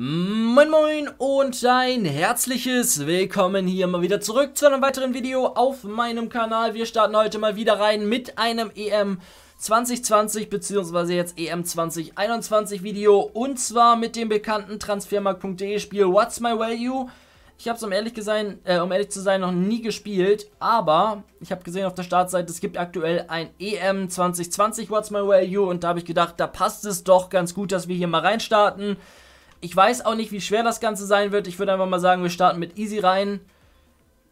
Moin Moin und ein herzliches Willkommen hier mal wieder zurück zu einem weiteren Video auf meinem Kanal. Wir starten heute mal wieder rein mit einem EM 2020 bzw. jetzt EM 2021 Video und zwar mit dem bekannten Transfermarkt.de Spiel What's My Value. Ich habe es um ehrlich, sein, äh, um ehrlich zu sein noch nie gespielt, aber ich habe gesehen auf der Startseite, es gibt aktuell ein EM 2020 What's My Value und da habe ich gedacht, da passt es doch ganz gut, dass wir hier mal reinstarten. starten. Ich weiß auch nicht, wie schwer das Ganze sein wird. Ich würde einfach mal sagen, wir starten mit Easy rein.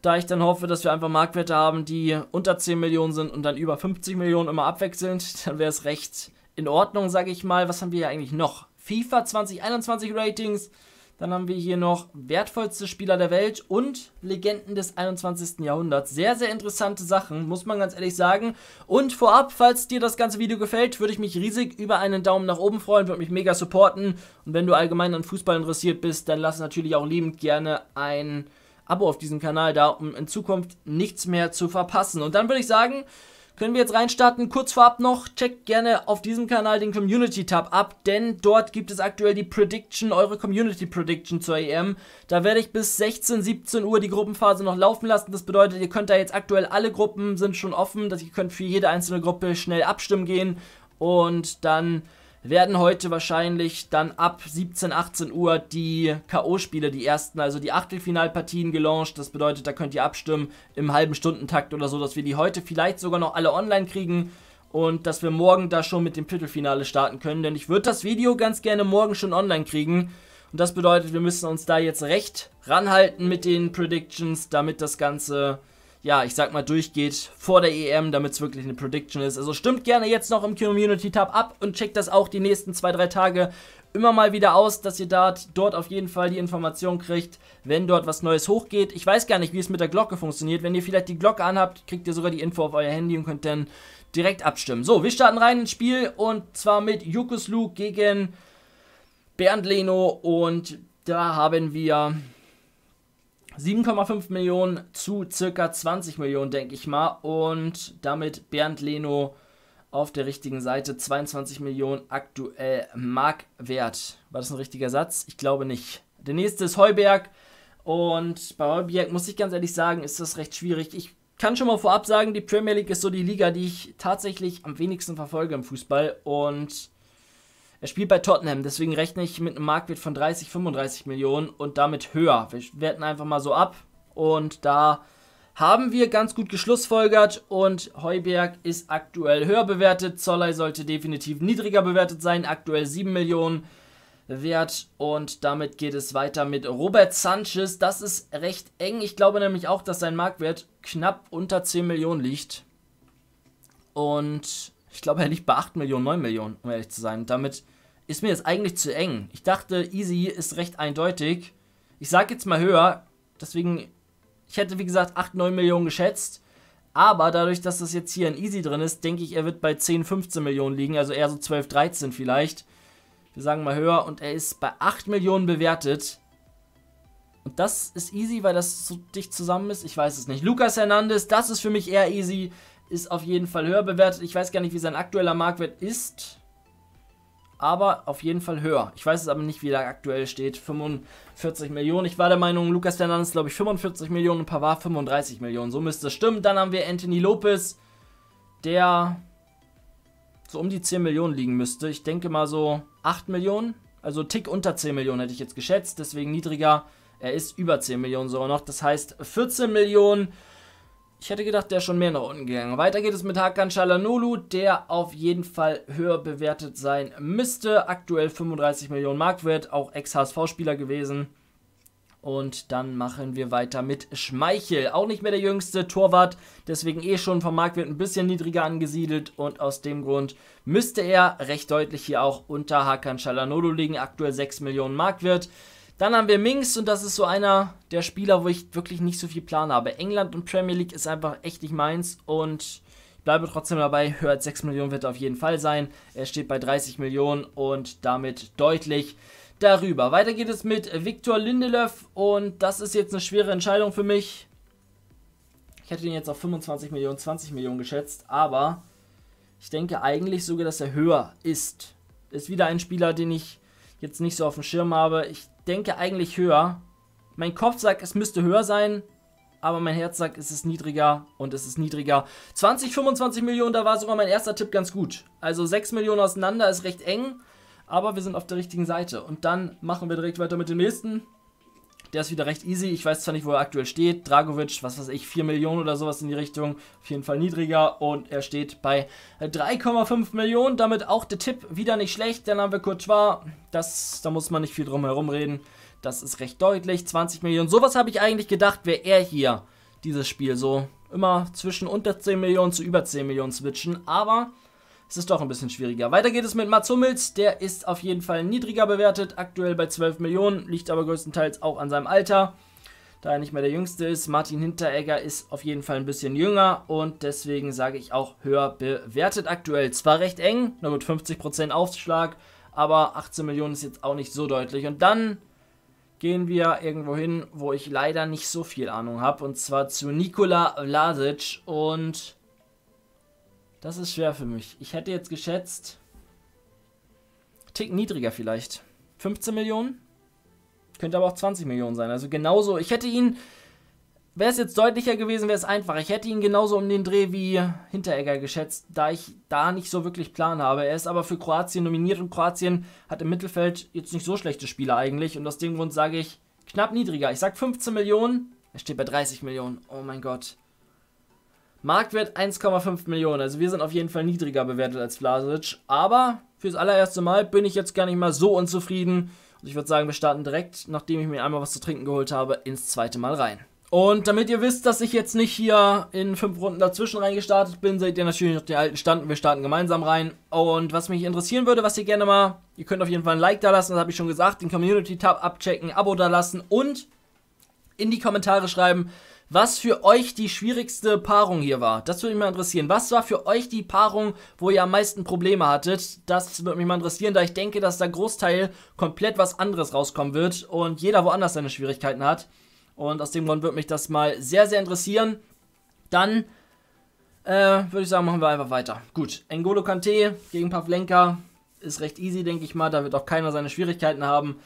Da ich dann hoffe, dass wir einfach Marktwerte haben, die unter 10 Millionen sind und dann über 50 Millionen immer abwechselnd, dann wäre es recht in Ordnung, sage ich mal. Was haben wir hier eigentlich noch? FIFA 2021 Ratings. Dann haben wir hier noch wertvollste Spieler der Welt und Legenden des 21. Jahrhunderts. Sehr, sehr interessante Sachen, muss man ganz ehrlich sagen. Und vorab, falls dir das ganze Video gefällt, würde ich mich riesig über einen Daumen nach oben freuen, würde mich mega supporten. Und wenn du allgemein an Fußball interessiert bist, dann lass natürlich auch liebend gerne ein Abo auf diesem Kanal da, um in Zukunft nichts mehr zu verpassen. Und dann würde ich sagen, können wir jetzt reinstarten. Kurz vorab noch, checkt gerne auf diesem Kanal den Community-Tab ab, denn dort gibt es aktuell die Prediction, eure Community-Prediction zur EM. Da werde ich bis 16, 17 Uhr die Gruppenphase noch laufen lassen. Das bedeutet, ihr könnt da jetzt aktuell, alle Gruppen sind schon offen, dass ihr könnt für jede einzelne Gruppe schnell abstimmen gehen und dann werden heute wahrscheinlich dann ab 17, 18 Uhr die K.O.-Spiele, die ersten, also die Achtelfinalpartien gelauncht. Das bedeutet, da könnt ihr abstimmen im halben Stundentakt oder so, dass wir die heute vielleicht sogar noch alle online kriegen und dass wir morgen da schon mit dem Viertelfinale starten können. Denn ich würde das Video ganz gerne morgen schon online kriegen. Und das bedeutet, wir müssen uns da jetzt recht ranhalten mit den Predictions, damit das Ganze ja, ich sag mal, durchgeht vor der EM, damit es wirklich eine Prediction ist. Also stimmt gerne jetzt noch im Community-Tab ab und checkt das auch die nächsten zwei, drei Tage immer mal wieder aus, dass ihr dort, dort auf jeden Fall die Information kriegt, wenn dort was Neues hochgeht. Ich weiß gar nicht, wie es mit der Glocke funktioniert. Wenn ihr vielleicht die Glocke anhabt, kriegt ihr sogar die Info auf euer Handy und könnt dann direkt abstimmen. So, wir starten rein ins Spiel und zwar mit Jukos Luke gegen Bernd Leno und da haben wir 7,5 Millionen zu circa 20 Millionen, denke ich mal. Und damit Bernd Leno auf der richtigen Seite. 22 Millionen aktuell Markwert. War das ein richtiger Satz? Ich glaube nicht. Der nächste ist Heuberg. Und bei Heuberg muss ich ganz ehrlich sagen, ist das recht schwierig. Ich kann schon mal vorab sagen, die Premier League ist so die Liga, die ich tatsächlich am wenigsten verfolge im Fußball. Und er spielt bei Tottenham, deswegen rechne ich mit einem Marktwert von 30, 35 Millionen und damit höher. Wir werten einfach mal so ab und da haben wir ganz gut geschlussfolgert und Heuberg ist aktuell höher bewertet. Zollei sollte definitiv niedriger bewertet sein, aktuell 7 Millionen wert und damit geht es weiter mit Robert Sanchez. Das ist recht eng. Ich glaube nämlich auch, dass sein Marktwert knapp unter 10 Millionen liegt. Und ich glaube, er liegt bei 8 Millionen, 9 Millionen, um ehrlich zu sein. Damit ist mir jetzt eigentlich zu eng. Ich dachte, easy ist recht eindeutig. Ich sage jetzt mal höher, deswegen, ich hätte wie gesagt 8, 9 Millionen geschätzt. Aber dadurch, dass das jetzt hier in Easy drin ist, denke ich, er wird bei 10, 15 Millionen liegen. Also eher so 12, 13 vielleicht. Wir sagen mal höher. Und er ist bei 8 Millionen bewertet. Und das ist easy, weil das so dicht zusammen ist. Ich weiß es nicht. Lucas Hernandez, das ist für mich eher easy. Ist auf jeden Fall höher bewertet. Ich weiß gar nicht, wie sein aktueller Marktwert ist aber auf jeden Fall höher. Ich weiß es aber nicht, wie der aktuell steht. 45 Millionen. Ich war der Meinung, Lucas Fernandes, glaube ich, 45 Millionen und Pavard 35 Millionen. So müsste es stimmen. Dann haben wir Anthony Lopez, der so um die 10 Millionen liegen müsste. Ich denke mal so 8 Millionen. Also Tick unter 10 Millionen hätte ich jetzt geschätzt, deswegen niedriger. Er ist über 10 Millionen sogar noch. Das heißt 14 Millionen. Ich hätte gedacht, der ist schon mehr nach unten gegangen. Weiter geht es mit Hakan Chalanolu, der auf jeden Fall höher bewertet sein müsste. Aktuell 35 Millionen Mark wert, auch Ex-HSV-Spieler gewesen. Und dann machen wir weiter mit Schmeichel. Auch nicht mehr der jüngste Torwart, deswegen eh schon vom Marktwert ein bisschen niedriger angesiedelt. Und aus dem Grund müsste er recht deutlich hier auch unter Hakan Chalanolo liegen. Aktuell 6 Millionen Markwert. Dann haben wir Minks und das ist so einer der Spieler, wo ich wirklich nicht so viel Plan habe. England und Premier League ist einfach echt nicht meins und ich bleibe trotzdem dabei. Höher als 6 Millionen wird er auf jeden Fall sein. Er steht bei 30 Millionen und damit deutlich darüber. Weiter geht es mit Viktor Lindelöf und das ist jetzt eine schwere Entscheidung für mich. Ich hätte ihn jetzt auf 25 Millionen, 20 Millionen geschätzt, aber ich denke eigentlich sogar, dass er höher ist. Ist wieder ein Spieler, den ich jetzt nicht so auf dem Schirm habe. Ich denke eigentlich höher. Mein Kopf sagt, es müsste höher sein, aber mein Herz sagt, es ist niedriger und es ist niedriger. 20, 25 Millionen, da war sogar mein erster Tipp ganz gut. Also 6 Millionen auseinander ist recht eng, aber wir sind auf der richtigen Seite. Und dann machen wir direkt weiter mit dem nächsten. Der ist wieder recht easy. Ich weiß zwar nicht, wo er aktuell steht. Dragovic, was weiß ich, 4 Millionen oder sowas in die Richtung. Auf jeden Fall niedriger. Und er steht bei 3,5 Millionen. Damit auch der Tipp wieder nicht schlecht. Dann haben wir Courtois. Das, da muss man nicht viel drum herum reden. Das ist recht deutlich. 20 Millionen. Sowas habe ich eigentlich gedacht, wäre er hier dieses Spiel so. Immer zwischen unter 10 Millionen zu über 10 Millionen switchen. Aber es ist doch ein bisschen schwieriger. Weiter geht es mit Mats Hummels, der ist auf jeden Fall niedriger bewertet, aktuell bei 12 Millionen, liegt aber größtenteils auch an seinem Alter, da er nicht mehr der Jüngste ist. Martin Hinteregger ist auf jeden Fall ein bisschen jünger und deswegen sage ich auch höher bewertet aktuell. Zwar recht eng, na gut, 50% Aufschlag, aber 18 Millionen ist jetzt auch nicht so deutlich. Und dann gehen wir irgendwo hin, wo ich leider nicht so viel Ahnung habe. Und zwar zu Nikola Vlasic. Und das ist schwer für mich. Ich hätte jetzt geschätzt. Tick niedriger vielleicht. 15 Millionen? Könnte aber auch 20 Millionen sein. Also genauso. Ich hätte ihn. Wäre es jetzt deutlicher gewesen, wäre es einfacher. Ich hätte ihn genauso um den Dreh wie Hinteregger geschätzt, da ich da nicht so wirklich Plan habe. Er ist aber für Kroatien nominiert und Kroatien hat im Mittelfeld jetzt nicht so schlechte Spieler eigentlich. Und aus dem Grund sage ich knapp niedriger. Ich sage 15 Millionen. Er steht bei 30 Millionen. Oh mein Gott. Marktwert 1,5 Millionen. Also wir sind auf jeden Fall niedriger bewertet als Vlasic. Aber fürs allererste Mal bin ich jetzt gar nicht mal so unzufrieden. Und ich würde sagen, wir starten direkt, nachdem ich mir einmal was zu trinken geholt habe, ins zweite Mal rein. Und damit ihr wisst, dass ich jetzt nicht hier in fünf Runden dazwischen reingestartet bin, seht ihr natürlich noch den alten Stand. Wir starten gemeinsam rein. Und was mich interessieren würde, was ihr gerne mal, ihr könnt auf jeden Fall ein Like da lassen, das habe ich schon gesagt, den Community-Tab abchecken, Abo da lassen und in die Kommentare schreiben, was für euch die schwierigste Paarung hier war. Das würde mich mal interessieren. Was war für euch die Paarung, wo ihr am meisten Probleme hattet? Das würde mich mal interessieren, da ich denke, dass der Großteil komplett was anderes rauskommen wird und jeder woanders seine Schwierigkeiten hat. Und aus dem Grund würde mich das mal sehr, sehr interessieren. Dann äh, würde ich sagen, machen wir einfach weiter. Gut, N'Golo Kante gegen Pavlenka ist recht easy, denke ich mal. Da wird auch keiner seine Schwierigkeiten haben.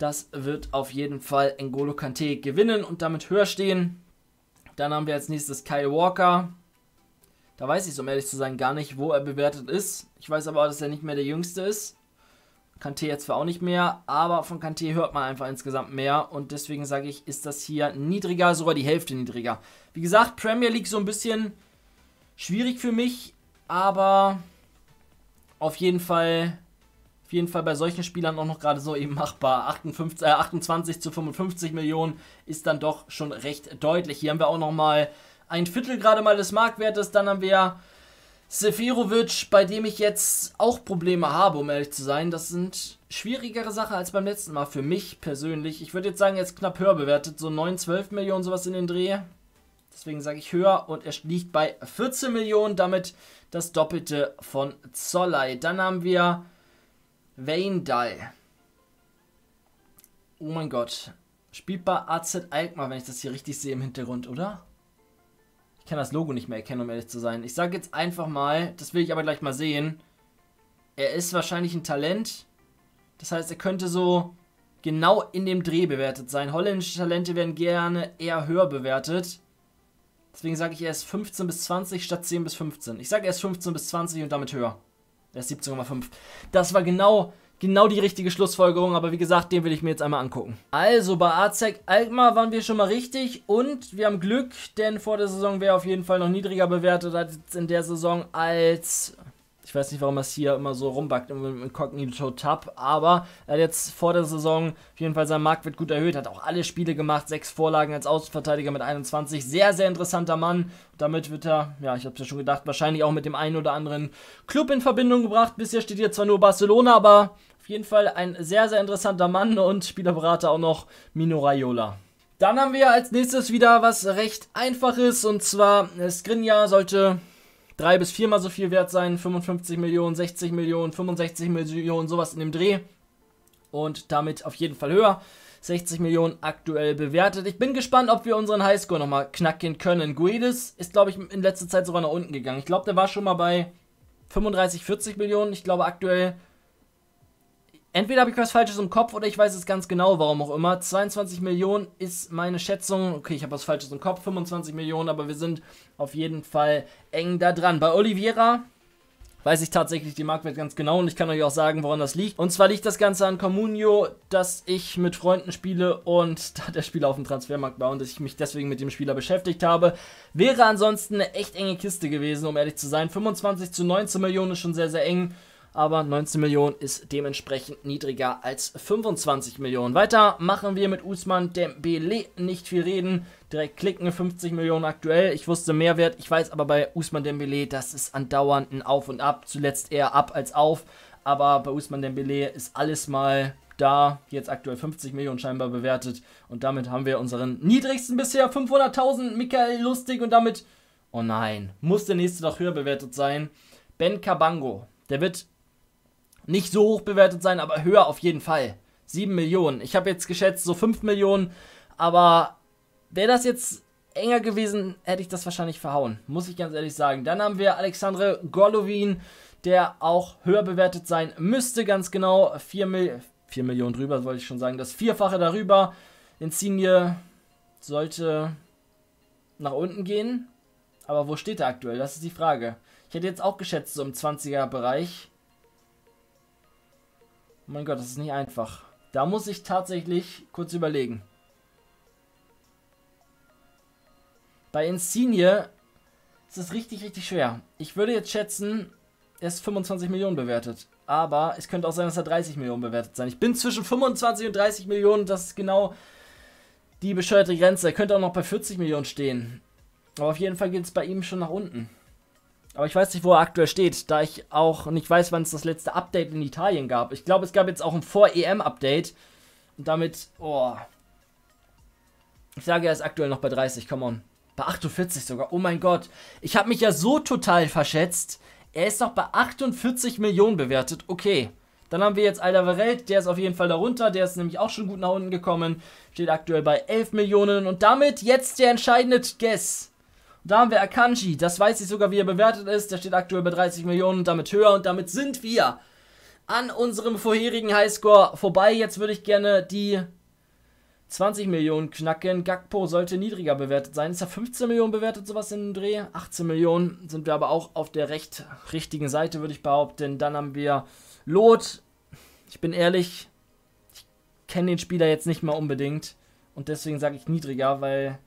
Das wird auf jeden Fall N'Golo Kante gewinnen und damit höher stehen. Dann haben wir als nächstes Kyle Walker. Da weiß ich, um ehrlich zu sein, gar nicht, wo er bewertet ist. Ich weiß aber, dass er nicht mehr der Jüngste ist. Kante jetzt zwar auch nicht mehr, aber von Kante hört man einfach insgesamt mehr und deswegen sage ich, ist das hier niedriger, sogar die Hälfte niedriger. Wie gesagt, Premier League so ein bisschen schwierig für mich, aber auf jeden Fall auf jeden Fall bei solchen Spielern auch noch gerade so eben machbar. 58, äh, 28 zu 55 Millionen ist dann doch schon recht deutlich. Hier haben wir auch noch mal ein Viertel gerade mal des Marktwertes. Dann haben wir Seferovic, bei dem ich jetzt auch Probleme habe, um ehrlich zu sein. Das sind schwierigere Sachen als beim letzten Mal für mich persönlich. Ich würde jetzt sagen, jetzt knapp höher bewertet. So 9, 12 Millionen sowas in den Dreh. Deswegen sage ich höher und er liegt bei 14 Millionen, damit das Doppelte von Zollei. Dann haben wir Wayne Dye. Oh mein Gott. Spielt bei AZ Alkmaar, wenn ich das hier richtig sehe im Hintergrund, oder? Ich kann das Logo nicht mehr erkennen, um ehrlich zu sein. Ich sage jetzt einfach mal, das will ich aber gleich mal sehen. Er ist wahrscheinlich ein Talent. Das heißt, er könnte so genau in dem Dreh bewertet sein. Holländische Talente werden gerne eher höher bewertet. Deswegen sage ich, er ist 15 bis 20 statt 10 bis 15. Ich sage, er ist 15 bis 20 und damit höher. Er ist 17,5. Das war genau, genau die richtige Schlussfolgerung, aber wie gesagt, den will ich mir jetzt einmal angucken. Also bei Azek Alkmaar waren wir schon mal richtig und wir haben Glück, denn vor der Saison wäre er auf jeden Fall noch niedriger bewertet als in der Saison als ich weiß nicht, warum es hier immer so rumbackt im Incognito Tab, aber er hat jetzt vor der Saison auf jeden Fall seinen Marktwert gut erhöht, hat auch alle Spiele gemacht, sechs Vorlagen als Außenverteidiger mit 21. Sehr, sehr interessanter Mann. Damit wird er, ja, ich habe es ja schon gedacht, wahrscheinlich auch mit dem einen oder anderen Club in Verbindung gebracht. Bisher steht hier zwar nur Barcelona, aber auf jeden Fall ein sehr, sehr interessanter Mann und Spielerberater auch noch Mino Raiola. Dann haben wir als nächstes wieder was recht einfaches und zwar äh, Skrinja sollte drei bis viermal so viel wert sein, 55 Millionen, 60 Millionen, 65 Millionen, sowas in dem Dreh. Und damit auf jeden Fall höher. 60 Millionen aktuell bewertet. Ich bin gespannt, ob wir unseren Highscore nochmal knacken können. Guides ist, glaube ich, in letzter Zeit sogar nach unten gegangen. Ich glaube, der war schon mal bei 35, 40 Millionen. Ich glaube, aktuell Entweder habe ich was Falsches im Kopf oder ich weiß es ganz genau, warum auch immer. 22 Millionen ist meine Schätzung. Okay, ich habe was Falsches im Kopf, 25 Millionen, aber wir sind auf jeden Fall eng da dran. Bei Oliveira weiß ich tatsächlich die Marktwert ganz genau und ich kann euch auch sagen, woran das liegt. Und zwar liegt das Ganze an Comunio, dass ich mit Freunden spiele und da der Spieler auf dem Transfermarkt war und dass ich mich deswegen mit dem Spieler beschäftigt habe. Wäre ansonsten eine echt enge Kiste gewesen, um ehrlich zu sein. 25 zu 19 Millionen ist schon sehr, sehr eng aber 19 Millionen ist dementsprechend niedriger als 25 Millionen. Weiter machen wir mit Usman Dembele nicht viel reden. Direkt klicken, 50 Millionen aktuell. Ich wusste Mehrwert, ich weiß aber bei Usman Dembele, das ist andauernd ein Auf und Ab. Zuletzt eher ab als auf, aber bei Usman Dembele ist alles mal da jetzt aktuell 50 Millionen scheinbar bewertet. Und damit haben wir unseren niedrigsten bisher 500.000 Michael Lustig und damit, oh nein, muss der nächste doch höher bewertet sein. Ben Cabango. der wird nicht so hoch bewertet sein, aber höher auf jeden Fall. 7 Millionen. Ich habe jetzt geschätzt so 5 Millionen, aber wäre das jetzt enger gewesen, hätte ich das wahrscheinlich verhauen, muss ich ganz ehrlich sagen. Dann haben wir Alexandre Golovin, der auch höher bewertet sein müsste, ganz genau 4, Mil 4 Millionen drüber, wollte ich schon sagen, das Vierfache darüber. Insigne sollte nach unten gehen, aber wo steht er aktuell? Das ist die Frage. Ich hätte jetzt auch geschätzt so im 20er Bereich mein Gott, das ist nicht einfach. Da muss ich tatsächlich kurz überlegen. Bei Insigne ist es richtig, richtig schwer. Ich würde jetzt schätzen, er ist 25 Millionen bewertet. Aber es könnte auch sein, dass er 30 Millionen bewertet sein. Ich bin zwischen 25 und 30 Millionen. Das ist genau die bescheuerte Grenze. Er könnte auch noch bei 40 Millionen stehen. Aber auf jeden Fall geht es bei ihm schon nach unten. Aber ich weiß nicht, wo er aktuell steht, da ich auch nicht weiß, wann es das letzte Update in Italien gab. Ich glaube, es gab jetzt auch ein Vor-EM-Update. Und damit, oh. Ich sage, er ist aktuell noch bei 30, come on. Bei 48 sogar, oh mein Gott. Ich habe mich ja so total verschätzt. Er ist noch bei 48 Millionen bewertet, okay. Dann haben wir jetzt Aldaverelt, der ist auf jeden Fall darunter, der ist nämlich auch schon gut nach unten gekommen. Steht aktuell bei 11 Millionen und damit jetzt der entscheidende Guess. Da haben wir Akanji, das weiß ich sogar, wie er bewertet ist. Der steht aktuell bei 30 Millionen, und damit höher und damit sind wir an unserem vorherigen Highscore vorbei. Jetzt würde ich gerne die 20 Millionen knacken. Gakpo sollte niedriger bewertet sein. Ist er 15 Millionen bewertet, sowas in dem Dreh? 18 Millionen sind wir aber auch auf der recht richtigen Seite, würde ich behaupten. Dann haben wir Lot. Ich bin ehrlich, ich kenne den Spieler jetzt nicht mal unbedingt. Und deswegen sage ich niedriger, weil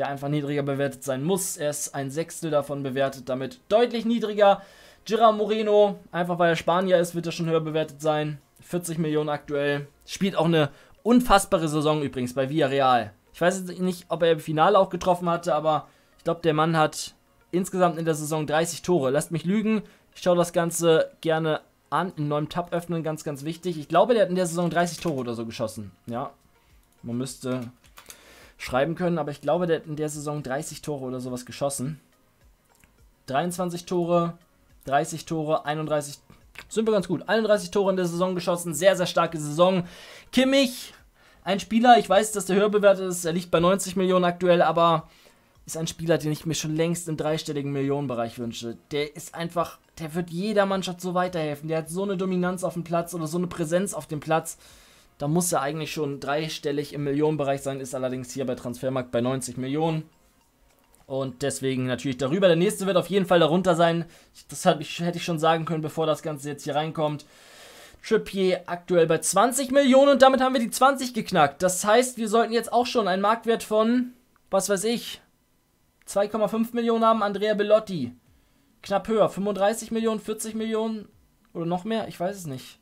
der einfach niedriger bewertet sein muss. Er ist ein Sechstel davon bewertet, damit deutlich niedriger. Gerard Moreno, einfach weil er Spanier ist, wird er schon höher bewertet sein. 40 Millionen aktuell. Spielt auch eine unfassbare Saison übrigens bei Villarreal. Ich weiß jetzt nicht, ob er im Finale auch getroffen hatte, aber ich glaube, der Mann hat insgesamt in der Saison 30 Tore. Lasst mich lügen. Ich schaue das Ganze gerne an. In neuem Tab öffnen, ganz, ganz wichtig. Ich glaube, der hat in der Saison 30 Tore oder so geschossen. Ja. Man müsste schreiben können, aber ich glaube, der hat in der Saison 30 Tore oder sowas geschossen. 23 Tore, 30 Tore, 31 sind wir ganz gut. 31 Tore in der Saison geschossen, sehr, sehr starke Saison. Kimmich, ein Spieler, ich weiß, dass der höher bewertet ist, er liegt bei 90 Millionen aktuell, aber ist ein Spieler, den ich mir schon längst im dreistelligen Millionenbereich wünsche. Der ist einfach, der wird jeder Mannschaft so weiterhelfen. Der hat so eine Dominanz auf dem Platz oder so eine Präsenz auf dem Platz. Da muss er eigentlich schon dreistellig im Millionenbereich sein, ist allerdings hier bei Transfermarkt bei 90 Millionen. Und deswegen natürlich darüber. Der nächste wird auf jeden Fall darunter sein. Das hätte ich schon sagen können, bevor das Ganze jetzt hier reinkommt. Trippier aktuell bei 20 Millionen und damit haben wir die 20 geknackt. Das heißt, wir sollten jetzt auch schon einen Marktwert von, was weiß ich, 2,5 Millionen haben. Andrea Bellotti. Knapp höher. 35 Millionen, 40 Millionen oder noch mehr? Ich weiß es nicht.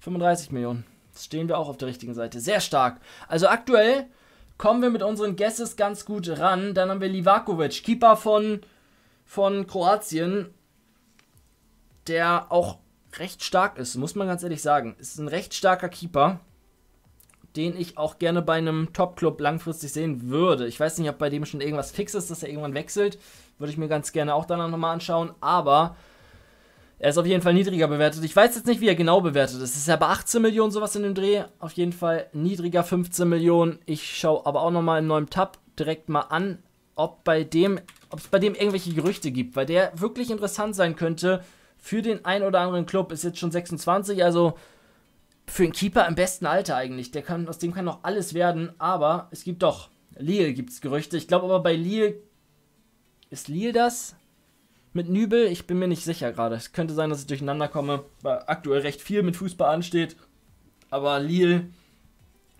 35 Millionen stehen wir auch auf der richtigen Seite. Sehr stark. Also aktuell kommen wir mit unseren Guesses ganz gut ran. Dann haben wir Livakovic, Keeper von, von Kroatien, der auch recht stark ist, muss man ganz ehrlich sagen. Ist ein recht starker Keeper, den ich auch gerne bei einem Top-Club langfristig sehen würde. Ich weiß nicht, ob bei dem schon irgendwas fix ist, dass er irgendwann wechselt. Würde ich mir ganz gerne auch danach nochmal anschauen. Aber er ist auf jeden Fall niedriger bewertet. Ich weiß jetzt nicht, wie er genau bewertet ist. Es ist ja bei 18 Millionen sowas in dem Dreh. Auf jeden Fall niedriger 15 Millionen. Ich schaue aber auch nochmal in neuem Tab direkt mal an, ob bei dem, ob es bei dem irgendwelche Gerüchte gibt, weil der wirklich interessant sein könnte für den ein oder anderen Club. Ist jetzt schon 26, also für einen Keeper im besten Alter eigentlich. Der kann, aus dem kann noch alles werden, aber es gibt doch. Lille gibt es Gerüchte. Ich glaube aber bei Lille. Ist Lille das? mit Nübel. Ich bin mir nicht sicher gerade. Es könnte sein, dass ich durcheinander komme, weil aktuell recht viel mit Fußball ansteht. Aber Lille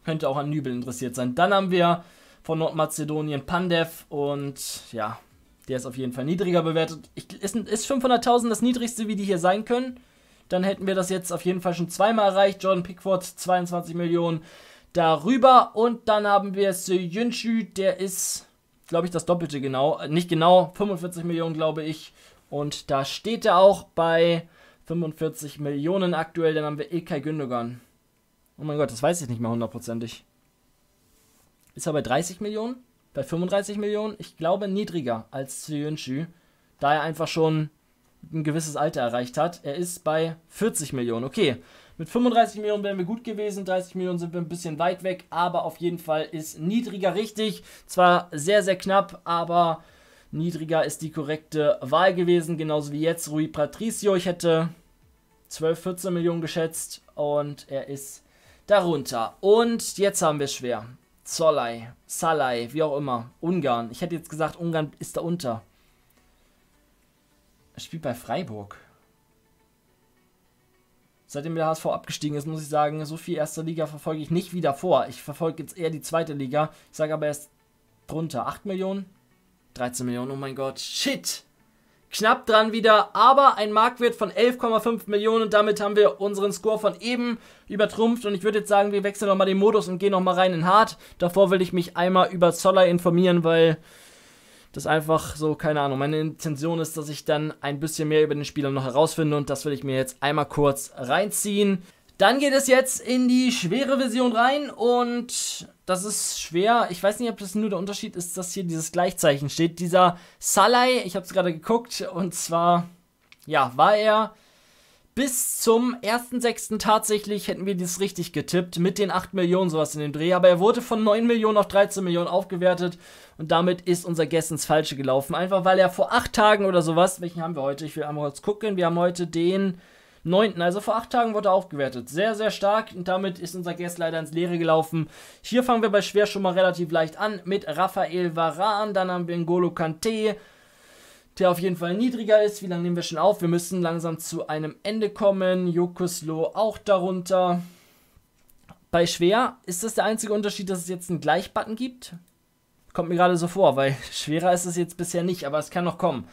könnte auch an Nübel interessiert sein. Dann haben wir von Nordmazedonien Pandev und ja, der ist auf jeden Fall niedriger bewertet. Ich, ist, ist 500.000 das niedrigste, wie die hier sein können? Dann hätten wir das jetzt auf jeden Fall schon zweimal erreicht. Jordan Pickford 22 Millionen darüber und dann haben wir Sejunchu, der ist glaube ich, das Doppelte genau. Nicht genau, 45 Millionen, glaube ich. Und da steht er auch bei 45 Millionen aktuell. Dann haben wir Ilkay Gündogan. Oh mein Gott, das weiß ich nicht mehr hundertprozentig. Ist er bei 30 Millionen? Bei 35 Millionen? Ich glaube niedriger als Ziyunchu, da er einfach schon ein gewisses Alter erreicht hat. Er ist bei 40 Millionen. Okay, mit 35 Millionen wären wir gut gewesen, 30 Millionen sind wir ein bisschen weit weg, aber auf jeden Fall ist niedriger richtig. Zwar sehr, sehr knapp, aber niedriger ist die korrekte Wahl gewesen, genauso wie jetzt Rui Patricio. Ich hätte 12, 14 Millionen geschätzt und er ist darunter. Und jetzt haben wir es schwer. Zolai, Salai, wie auch immer. Ungarn. Ich hätte jetzt gesagt, Ungarn ist da unter. Er spielt bei Freiburg seitdem der HSV abgestiegen ist, muss ich sagen, so viel erste Liga verfolge ich nicht wieder vor. Ich verfolge jetzt eher die zweite Liga. Ich sage aber erst drunter 8 Millionen, 13 Millionen, oh mein Gott, shit! Knapp dran wieder, aber ein Marktwert von 11,5 Millionen und damit haben wir unseren Score von eben übertrumpft und ich würde jetzt sagen, wir wechseln nochmal den Modus und gehen nochmal rein in Hard. Davor will ich mich einmal über Zoller informieren, weil das einfach so, keine Ahnung, meine Intention ist, dass ich dann ein bisschen mehr über den Spieler noch herausfinde und das will ich mir jetzt einmal kurz reinziehen. Dann geht es jetzt in die schwere Version rein und das ist schwer. Ich weiß nicht, ob das nur der Unterschied ist, dass hier dieses Gleichzeichen steht. Dieser Salai, ich habe es gerade geguckt und zwar, ja, war er bis zum 1.6. tatsächlich hätten wir dies richtig getippt, mit den 8 Millionen sowas in dem Dreh, aber er wurde von 9 Millionen auf 13 Millionen aufgewertet und damit ist unser Guess ins Falsche gelaufen, einfach weil er vor 8 Tagen oder sowas, welchen haben wir heute, ich will einmal kurz gucken, wir haben heute den 9., also vor 8 Tagen wurde er aufgewertet, sehr, sehr stark und damit ist unser Guess leider ins Leere gelaufen. Hier fangen wir bei schwer schon mal relativ leicht an mit Raphael Varan, dann haben wir N'Golo Kante, der auf jeden Fall niedriger ist. Wie lange nehmen wir schon auf? Wir müssen langsam zu einem Ende kommen. Jokoslo auch darunter. Bei schwer ist das der einzige Unterschied, dass es jetzt einen Gleichbutton gibt. Kommt mir gerade so vor, weil schwerer ist es jetzt bisher nicht, aber es kann noch kommen.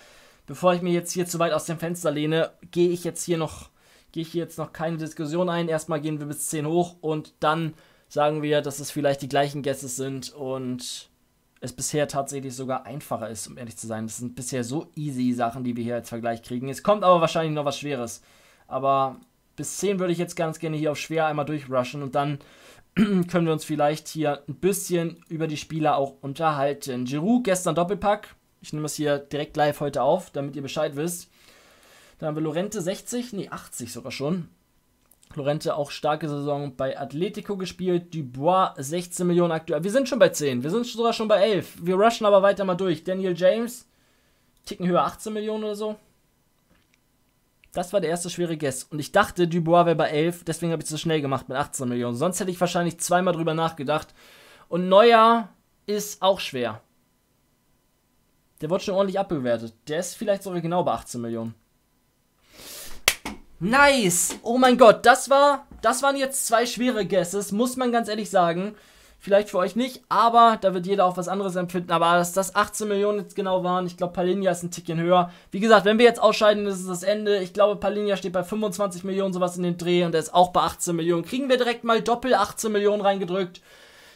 Bevor ich mir jetzt hier zu weit aus dem Fenster lehne, gehe ich jetzt hier noch, gehe ich jetzt noch keine Diskussion ein. Erstmal gehen wir bis 10 hoch und dann sagen wir, dass es vielleicht die gleichen Gäste sind und es bisher tatsächlich sogar einfacher ist, um ehrlich zu sein. Das sind bisher so easy Sachen, die wir hier als Vergleich kriegen. Es kommt aber wahrscheinlich noch was Schweres. Aber bis 10 würde ich jetzt ganz gerne hier auf schwer einmal durchrushen und dann können wir uns vielleicht hier ein bisschen über die Spieler auch unterhalten. Giroud gestern Doppelpack. Ich nehme es hier direkt live heute auf, damit ihr Bescheid wisst. Dann haben wir Lorente 60, nee 80 sogar schon. Lorente auch starke Saison bei Atletico gespielt. Dubois 16 Millionen aktuell. Wir sind schon bei 10. Wir sind sogar schon bei 11. Wir rushen aber weiter mal durch. Daniel James, Ticken höher 18 Millionen oder so. Das war der erste schwere Guess. Und ich dachte, Dubois wäre bei 11. Deswegen habe ich es so schnell gemacht mit 18 Millionen. Sonst hätte ich wahrscheinlich zweimal drüber nachgedacht. Und Neuer ist auch schwer. Der wird schon ordentlich abbewertet. Der ist vielleicht sogar genau bei 18 Millionen. Nice! Oh mein Gott, das war, das waren jetzt zwei schwere Guesses, muss man ganz ehrlich sagen. Vielleicht für euch nicht, aber da wird jeder auch was anderes empfinden. Aber dass das 18 Millionen jetzt genau waren, ich glaube, Palinja ist ein Tickchen höher. Wie gesagt, wenn wir jetzt ausscheiden, ist es das Ende. Ich glaube, Palinja steht bei 25 Millionen, sowas in den Dreh und er ist auch bei 18 Millionen. Kriegen wir direkt mal doppelt 18 Millionen reingedrückt.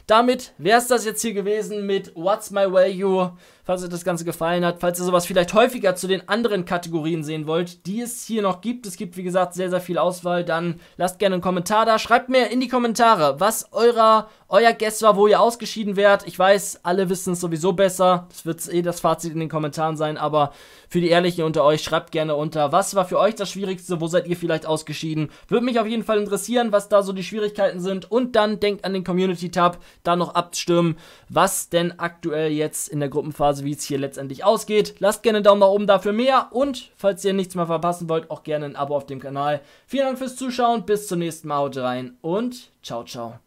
Damit wäre es das jetzt hier gewesen mit What's My Value falls euch das Ganze gefallen hat, falls ihr sowas vielleicht häufiger zu den anderen Kategorien sehen wollt, die es hier noch gibt. Es gibt, wie gesagt, sehr, sehr viel Auswahl. Dann lasst gerne einen Kommentar da. Schreibt mir in die Kommentare, was eurer, euer Guess war, wo ihr ausgeschieden werdet. Ich weiß, alle wissen es sowieso besser. Das wird eh das Fazit in den Kommentaren sein. Aber für die Ehrlichen unter euch, schreibt gerne unter, was war für euch das Schwierigste? Wo seid ihr vielleicht ausgeschieden? Würde mich auf jeden Fall interessieren, was da so die Schwierigkeiten sind. Und dann denkt an den Community-Tab, da noch abstimmen, was denn aktuell jetzt in der Gruppenphase Phase, wie es hier letztendlich ausgeht. Lasst gerne einen Daumen nach oben dafür mehr und falls ihr nichts mehr verpassen wollt, auch gerne ein Abo auf dem Kanal. Vielen Dank fürs Zuschauen, bis zum nächsten Mal, haut rein und ciao, ciao.